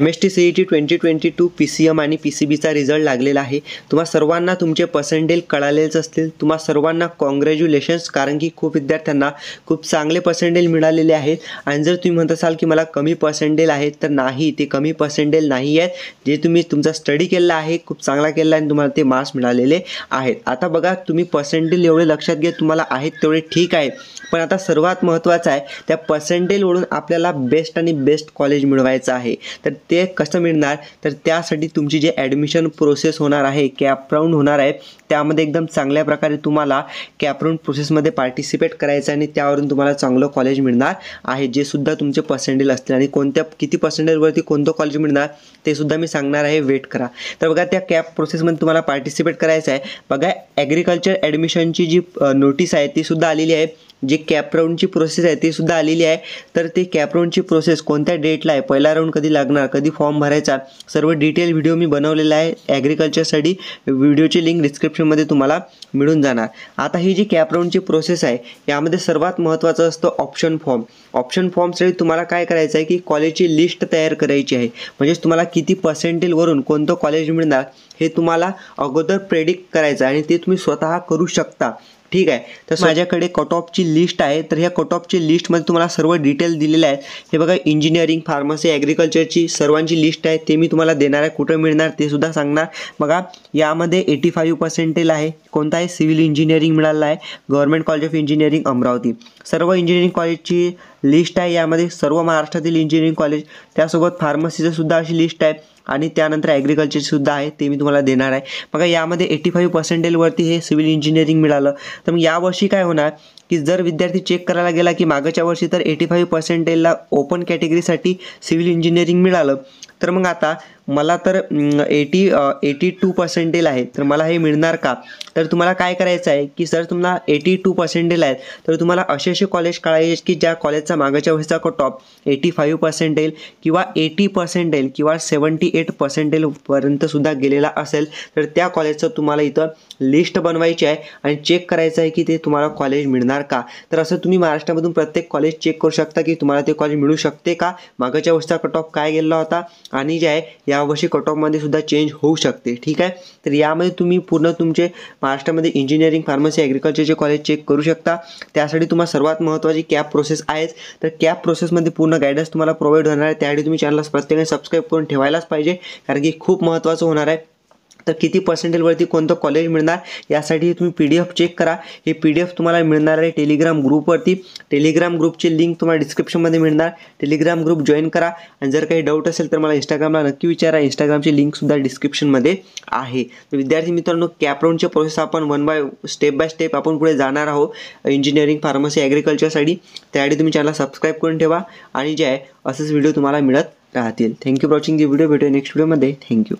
M S T C E T twenty twenty two P C M आणि P C बीचा result लागलेला आहे तुम्हा सर्वांना तुमचे पर्सेंटेज कळालेच असतील तुम्हा सर्वांना कॉंग्रॅच्युलेशन्स कारण की खूप विद्यार्थ्यांना खूप चांगले पर्सेंटेज मिळालेले आहेत आणि जर तुम्ही म्हणत असाल की मला कमी पर्सेंटेज आहेत तर नाही ते कमी पर्सेंटेज नाही आहेत जे तुम्ही तुमचा स्टडी केला आहे खूप चांगला केलेला आहे आणि तुम्हाला ते मार्क्स मिळालेले आहेत आता बघा तुम्ही पर्सेंटेज एवढे लक्षात घ्या तुम्हाला आहेत तेवढे ठीक आहे पण आता सर्वात महत्त्वाचं आहे त्या पर्सेंटेजवरून आपल्याला बेस्ट आणि बेस्ट कॉलेज मिळवायचं आहे तर ते कसं मिळणार तर त्यासाठी तुमची जे ॲडमिशन प्रोसेस होणार आहे कॅपराऊंड होणार आहे त्यामध्ये एकदम चांगल्या प्रकारे तुम्हाला कॅपराऊंड प्रोसेसमध्ये पार्टिसिपेट करायचं आणि त्यावरून तुम्हाला चांगलं कॉलेज मिळणार आहे जे सुद्धा तुमचे पर्सेंटेज असतील आणि कोणत्या किती पर्सेंटेजवरती कोणतं कॉलेज मिळणार ते सुद्धा मी सांगणार आहे वेट करा तर बघा त्या कॅप प्रोसेसमध्ये तुम्हाला पार्टिसिपेट करायचं आहे बघा ॲग्रिकल्चर ॲडमिशनची जी नोटीस आहे ती सुद्धा आलेली आहे जी कॅपराऊंडची प्रोसेस आहे ती सुद्धा आलेली आहे तर ते कॅपराऊंडची प्रोसेस कोणत्या डेटला आहे पहिला राऊंड कधी लागणार कधी फॉर्म भरायचा सर्व डिटेल व्हिडिओ मी बनवलेला आहे ॲग्रिकल्चरसाठी व्हिडिओची लिंक डिस्क्रिप्शनमध्ये तुम्हाला मिळून जाणार आता ही जी कॅपराऊंडची प्रोसेस आहे यामध्ये सर्वात महत्त्वाचं असतं ऑप्शन फॉर्म ऑप्शन फॉर्मसाठी तुम्हाला काय करायचं आहे की कॉलेजची लिस्ट तयार करायची आहे म्हणजेच तुम्हाला किती पर्सेंटेजवरून कोणतं कॉलेज मिळणार हे तुम्हाला अगोदर प्रेडिक्ट करायचं आणि ते तुम्ही स्वतः करू शकता ठीक आहे तर माझ्याकडे कट ऑफची लिस्ट आहे तर ह्या कट ऑफची लिस्टमध्ये तुम्हाला सर्व डिटेल दिलेले आहेत हे बघा इंजिनिअरिंग फार्मसी ॲग्रिकल्चरची सर्वांची लिस्ट आहे ते मी तुम्हाला देणार आहे कुठं मिळणार ते सुद्धा सांगणार बघा यामध्ये एटी फाईव्ह पर्सेंटेल आहे कोणता आहे सिव्हिल इंजिनिअरिंग मिळालेला आहे government college of engineering Amravati सर्व इंजिनिअरिंग कॉलेजची लिस्ट आहे यामध्ये सर्व महाराष्ट्रातील इंजिनिअरिंग कॉलेज त्यासोबत फार्मसीचंसुद्धा सुद्धा अशी लिस्ट आहे आणि त्यानंतर सुद्धा आहे ते मी तुम्हाला देणार आहे मग यामध्ये एटी फाईव्ह पर्सेंटेजवरती हे सिव्हिल इंजिनिअरिंग मिळालं तर मग यावर्षी काय होणार की जर विद्यार्थी चेक करायला गेला की मागच्या वर्षी तर एटी फाईव्ह पर्सेंटेजला ओपन कॅटेगरीसाठी सिव्हिल इंजिनिअरिंग मिळालं तर मग आता मला तर एटी एटी टू पर्सेंटेज आहे तर मला हे मिळणार का तर तुम्हाला काय करायचं आहे की सर तुम्हाला एटी टू पर्सेंटेज आहेत तर तुम्हाला असे असे कॉलेज काढायचे की ज्या कॉलेजचा त्यांचा मागाच्या वयचा टॉप एटी फाईव्ह पर्सेंट येईल किंवा एटी पर्सेंट येईल किंवा सेवन्टी एट पर्सेंटेलपर्यंतसुद्धा गेलेला असेल तर त्या कॉलेजचं तुम्हाला इथं लिस्ट बनवायची आहे आणि चेक करायचं आहे की ते तुम्हाला कॉलेज मिळणार का तर असं तुम्ही महाराष्ट्रामधून प्रत्येक कॉलेज चेक करू शकता की तुम्हाला ते कॉलेज मिळू शकते का मागच्या वर्षीचा कट ऑफ काय गेलेला होता आणि जे आहे यावर्षी कट ऑफमध्ये सुद्धा चेंज होऊ शकते ठीक आहे तर यामध्ये तुम्ही पूर्ण तुमचे महाराष्ट्रामध्ये इंजिनिअरिंग फार्मसी ॲग्रिकल्चरचे कॉलेज चेक करू शकता त्यासाठी तुम्हाला सर्वात महत्त्वाची कॅप प्रोसेस आहेच तर कॅप प्रोसेसमध्ये पूर्ण गायडन्स तुम्हाला प्रोव्हाइड होणार आहे त्यासाठी तुम्ही चॅनलला प्रत्येकाने सबस्क्राईब करून ठेवायलाच पाहिजे कारण की खूप महत्त्वाचं होणार आहे तर किती पर्सेंटेजवरती कोणतं कॉलेज मिळणार यासाठी तुम्ही पी डी एफ चेक करा हे पी डी एफ तुम्हाला मिळणार आहे टेलिग्राम ग्रुपवरती टेलिग्राम ग्रुपची लिंक तुम्हाला डिस्क्रिप्शनमध्ये मिळणार टेलिग्राम ग्रुप जॉईन करा आणि जर काही डाऊट असेल तर मला इंस्टाग्रामला नक्की विचारा इंस्टाग्रामची लिंकसुद्धा डिस्क्रिप्शनमध्ये आहे तर विद्यार्थी मित्रांनो कॅपराऊंडचे प्रोसेस आपण one by step by step आपण पुढे जाणार आहोत इंजिनिअरिंग फार्मसी ॲग्रिकल्चरसाठी त्यासाठी तुम्ही चॅनल सबस्क्राईब करून ठेवा आणि जे आहे असेच व्हिडिओ तुम्हाला मिळत राहतील thank you for watching the video भेटूया नेक्स्ट व्हिडिओमध्ये थँक्यू